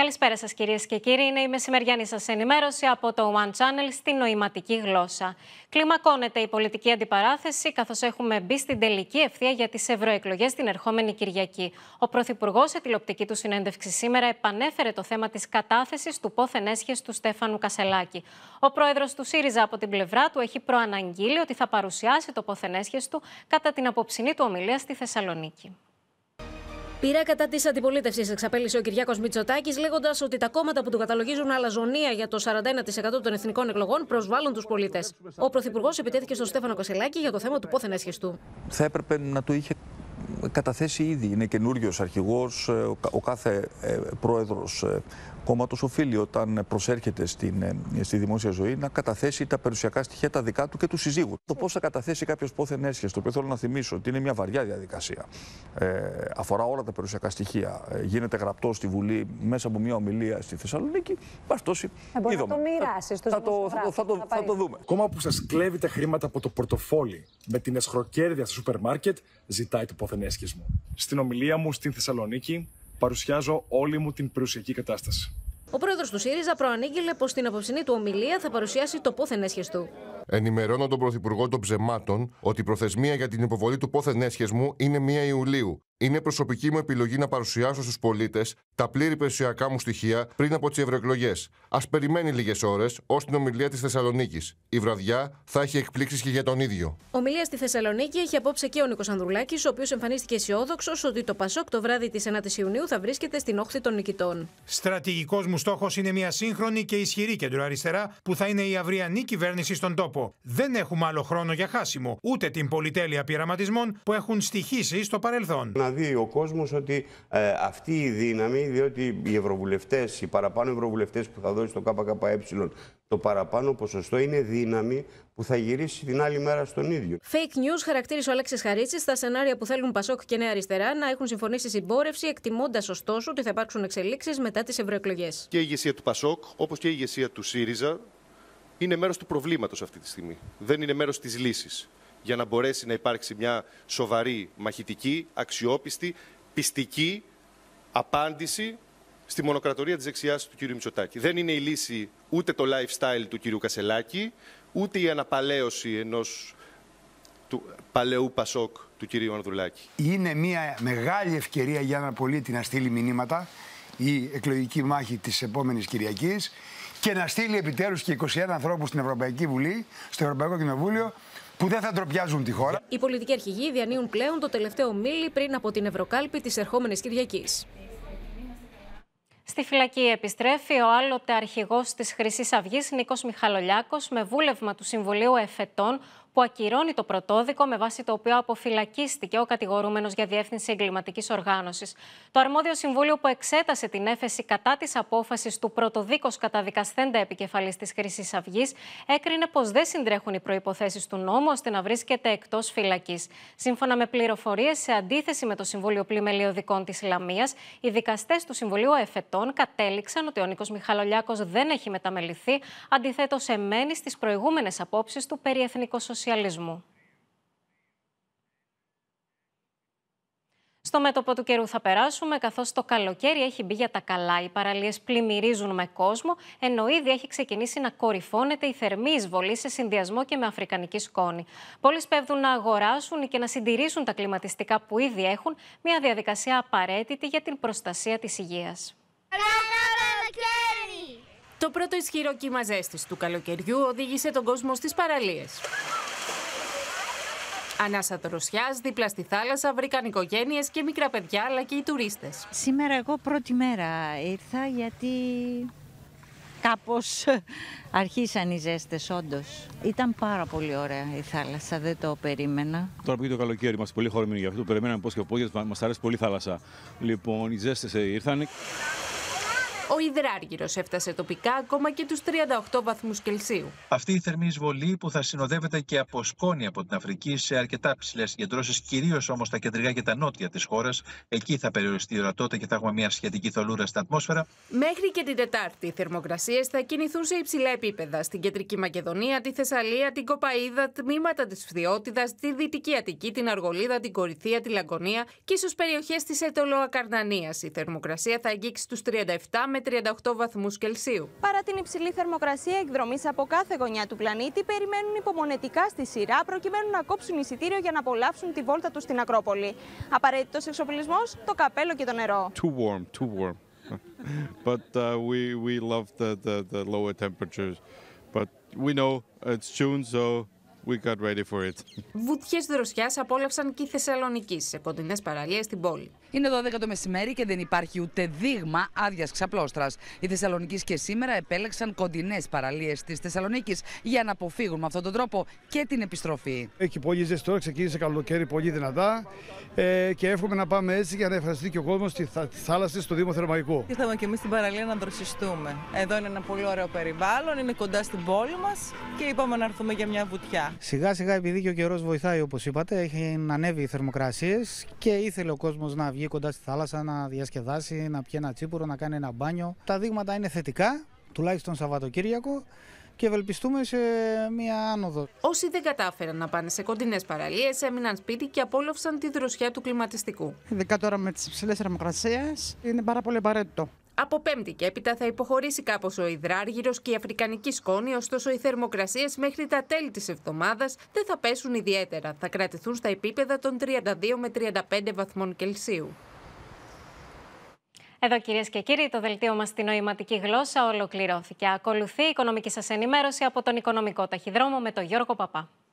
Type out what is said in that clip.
Καλησπέρα σας, κυρίες και κύριοι. Είναι η μεσημεριανή σας ενημέρωση από το One Channel στην νοηματική γλώσσα. Κλιμακώνεται η πολιτική αντιπαράθεση, καθώς έχουμε μπει στην τελική ευθεία για τις ευρωεκλογές την ερχόμενη Κυριακή. Ο Πρωθυπουργός, σε τηλεοπτική του συνέντευξη σήμερα, επανέφερε το θέμα της κατάθεσης του πόθεν του Στέφανου Κασελάκη. Ο πρόεδρος του ΣΥΡΙΖΑ, από την πλευρά του, έχει προαναγγείλει ότι θα παρουσιάσει το πόθεν του κατά την απόψινή του ομιλία στη Θεσσαλονίκη. Πήρα κατά της αντιπολίτευσης εξαπέλυσε ο Κυριάκος Μητσοτάκης, λέγοντας ότι τα κόμματα που του καταλογίζουν αλαζονία για το 41% των εθνικών εκλογών προσβάλλουν τους πολίτες. Ο Πρωθυπουργός επιτέθηκε στον Στέφανο Κασελάκη για το θέμα του πόθεν έσχεστού. Θα έπρεπε να του είχε καταθέσει ήδη. Είναι καινούριος αρχηγός, ε, ο κάθε ε, πρόεδρος ε, κόμματο οφείλει όταν προσέρχεται στην, ε, στη δημόσια ζωή να καταθέσει τα περιουσιακά στοιχεία τα δικά του και τους συζύγους. Το πώς θα καταθέσει κάποιος πόθεν έσχεση, το οποίο θέλω να θυμίσω ότι είναι μια βαριά διαδικασία. Ε, αφορά όλα τα περιουσιακά στοιχεία. Ε, γίνεται γραπτό στη Βουλή μέσα από μια ομιλία στη Θεσσαλονίκη. Παστώσει. Ε, μπορεί να το μοιράσεις θα, το, θα, το, θα, δούμε. Κόμμα που σας κλέβει χρήματα από το πορτοφόλι με την εσχροκέρδεια στο σούπερ μάρκετ ζητάει το πόθεν έσχεσμο. Στην ομιλία μου στην Θεσσαλονίκη παρουσιάζω όλη μου την περιουσιακή κατάσταση. Ο πρόεδρος του ΣΥΡΙΖΑ προανήγγειλε πως στην απόψηνή του ομιλία θα παρουσιάσει το πόθεν του. Ενημερώνω τον Πρωθυπουργό των Ψεμάτων ότι η προθεσμία για την υποβολή του πόθεν μου είναι 1 Ιουλίου. Είναι προσωπική μου επιλογή να παρουσιάσω στους πολίτες τα πλήρη περιουσιακά μου στοιχεία πριν από τις ευρωεκλογές. Ας περιμένει λίγες ώρες ω την ομιλία της Θεσσαλονίκης. Η βραδιά θα έχει εκπλήξεις και για τον ίδιο. Ομιλία στη Θεσσαλονίκη έχει απόψε και ο Νίκος Ανδρουλάκης, ο οποίος εμφανίστηκε αισιόδοξος ότι το Πασόκ το βράδυ της 9η Ιουνίου θα βρίσκεται στην όχθη των νικητών. Στρατηγικός μου στόχος είναι μια σύγχρονη και ισχυρή κεντροαριστερά που θα είναι η αυριανή κυβέρνηση στον τόπο. Δεν έχουμε άλλο χρόνο για χάσιμο, ούτε την πολυτέλεια πειραματισμών που έχουν στοιχήσει στο παρελθόν. Δηλαδή δει ο κόσμος ότι ε, αυτή η δύναμη, διότι οι ευρωβουλευτές, οι παραπάνω ευρωβουλευτές που θα δώσει το ΚΚΕ, το παραπάνω ποσοστό είναι δύναμη που θα γυρίσει την άλλη μέρα στον ίδιο. Fake news χαρακτήρισε ο Αλέξης Χαρίτσης στα σενάρια που θέλουν Πασόκ και Νέα Αριστερά να έχουν συμφωνήσει συμπόρευση, εκτιμώντας ωστόσο ότι θα υπάρξουν εξελίξεις μετά τις ευρωεκλογές. Και η ηγεσία του Πασόκ, όπως και η ηγεσία του ΣΥΡΙΖΑ, είναι μέρος του προβλήματος αυτή τη στιγμή. Δεν είναι μέρος της λύσης για να μπορέσει να υπάρξει μια σοβαρή, μαχητική, αξιόπιστη, πιστική απάντηση στη μονοκρατορία της δεξιάς του κ. Μητσοτάκη. Δεν είναι η λύση ούτε το lifestyle του κ. Κασελάκη, ούτε η αναπαλαίωση ενός του παλαιού Πασόκ του κ. Ανδρουλάκη. Είναι μια μεγάλη ευκαιρία για έναν πολίτη να στείλει μηνύματα η εκλογική μάχη της επόμενης Κυριακής και να στείλει επιτέλους και 21 ανθρώπους στην Ευρωπαϊκή Βουλή, στο Ευρωπαϊκό Κοινοβούλιο, που δεν θα ντροπιάζουν τη χώρα. Οι πολιτικοί αρχηγοί διανύουν πλέον το τελευταίο μήλι πριν από την Ευρωκάλπη της ερχόμενης Κυριακής. Στη φυλακή επιστρέφει ο άλλοτε αρχηγός της Χρυσής Αυγής, Νίκος Μιχαλολιάκος, με βούλευμα του Συμβουλίου Εφετών, που ακυρώνει το πρωτόδικο με βάση το οποίο αποφυλακίστηκε ο κατηγορούμενος για διεύθυνση εγκληματικής οργάνωσης. Το αρμόδιο συμβούλιο που εξέτασε την έφεση κατά της απόφασης του πρωτοδίκω καταδικασθέντα επικεφαλής της Χρυσής Αυγής έκρινε πως δεν συντρέχουν οι προποθέσει του νόμου ώστε να βρίσκεται εκτός φυλακής. Σύμφωνα με πληροφορίες, σε αντίθεση με το Συμβούλιο Πλημελιωδικών της Λαμίας, οι δικαστές του Συμβουλίου Εφετών κατέληξαν ότι ο Νίκος Μιχαλολιάκος δεν έχει μεταμεληθεί, αντιθέτως εμένει στις προηγούμενες απόψεις του περί σοσιαλισμού. Στο μέτωπο του καιρού θα περάσουμε, καθώς το καλοκαίρι έχει μπει για τα καλά. Οι παραλίες πλημμυρίζουν με κόσμο, ενώ ήδη έχει ξεκινήσει να κορυφώνεται η θερμή εισβολή σε συνδυασμό και με αφρικανική σκόνη. Πολλοί πέφτουν να αγοράσουν και να συντηρήσουν τα κλιματιστικά που ήδη έχουν, μια διαδικασία απαραίτητη για την προστασία της υγείας. Το πρώτο ισχυρό κύμα ζέστης του καλοκαιριού οδήγησε τον κόσμο στις παραλίες. Ανάσα Τροσιά, δίπλα στη θάλασσα, βρήκαν οικογένειες και μικρά παιδιά αλλά και οι τουρίστες. Σήμερα εγώ πρώτη μέρα ήρθα γιατί κάπως αρχίσαν οι ζέστες όντως. Ήταν πάρα πολύ ωραία η θάλασσα, δεν το περίμενα. Τώρα που το καλοκαίρι είμαστε πολύ χαρούμενοι για αυτό, περιμέναμε πω και πώ, γιατί μας αρέσει πολύ η θάλασσα. Λοιπόν, οι ζέστες ε, ήρθαν. Ο υδράργυρος έφτασε τοπικά ακόμα και τους 38 βαθμούς Κελσίου. Αυτή η θερμή εισβολή που θα συνοδεύεται και από σκόνη από την Αφρική σε αρκετά ψηλές συγκεντρώσεις, κυρίως όμως τα κεντρικά και τα νότια της χώρας, εκεί θα περιοριστεί η ορατότητα και θα έχουμε μια σχετική θολούρα στην ατμόσφαιρα. Μέχρι και την Τετάρτη, οι θερμοκρασίες θα κινηθούν σε υψηλά επίπεδα στην κεντρική Μακεδονία, τη Θεσσαλία, την Κοπαίδα, τμήματα της Φθιώτιδας, τη Δυτική Αττική, την Αργολίδα, την Κορυθία, τη Λαγκονία και ίσως περιοχές της Ετωλοακαρνανίας. Η θερμοκρασία θα αγγίξει τους 37 με με 38 βαθμούς Κελσίου. Παρά την υψηλή θερμοκρασία, εκδρομής από κάθε γωνιά του πλανήτη περιμένουν υπομονετικά στη σειρά προκειμένου να κόψουν εισιτήριο για να απολαύσουν τη βόλτα τους στην Ακρόπολη. Απαραίτητος εξοπλισμός, το καπέλο και το νερό. Too warm, warm. but uh, we, we love the, the, the lower temperatures. But We got Βουτιές δροσιάς απόλαυσαν και οι Θεσσαλονίκη σε κοντινές παραλίες στην πόλη. Είναι 12 το μεσημέρι και δεν υπάρχει ούτε δείγμα άδειας ξαπλώστρας. Οι Θεσσαλονίκη και σήμερα επέλεξαν κοντινές παραλίες της Θεσσαλονίκης για να αποφύγουν με αυτόν τον τρόπο και την επιστροφή. Έχει πολύ ζεστό, ξεκίνησε καλοκαίρι πολύ δυνατά ε, και εύχομαι να πάμε έτσι για να ευχαριστεί και ο κόσμος τη θάλασσα στο Δήμο Θερμαϊκού. Ήρθαμε και εμείς στην παραλία να δροσιστούμε. Εδώ είναι ένα πολύ ωραίο περιβάλλον, είναι κοντά στην πόλη μας και είπαμε να έρθουμε για μια βουτιά. Σιγά σιγά επειδή και ο καιρός βοηθάει όπως είπατε, έχει ανέβει οι θερμοκρασίες και ήθελε ο κόσμος να βγει κοντά στη θάλασσα, να διασκεδάσει, να πιει ένα τσίπουρο, να κάνει ένα μπάνιο. Τα δείγματα είναι θετικά, τουλάχιστον Σαββατοκύριακο και ευελπιστούμε σε μία άνοδο. Όσοι δεν κατάφεραν να πάνε σε κοντινές παραλίες, έμειναν σπίτι και απόλαυσαν τη δροσιά του κλιματιστικού. Ειδικά τώρα με τις υψηλές θερμοκρασίες, είναι πάρα πολύ απαραίτητο. Από Πέμπτη και έπειτα θα υποχωρήσει κάπως ο υδράργυρος και η αφρικανική σκόνη, ωστόσο οι θερμοκρασίες μέχρι τα τέλη της εβδομάδας δεν θα πέσουν ιδιαίτερα. Θα κρατηθούν στα επίπεδα των 32 με 35 βαθμών Κελσίου. Εδώ κυρίες και κύριοι, το δελτίο μας στη νοηματική γλώσσα ολοκληρώθηκε. Ακολουθεί η οικονομική σας ενημέρωση από τον Οικονομικό Ταχυδρόμο με τον Γιώργο Παπά.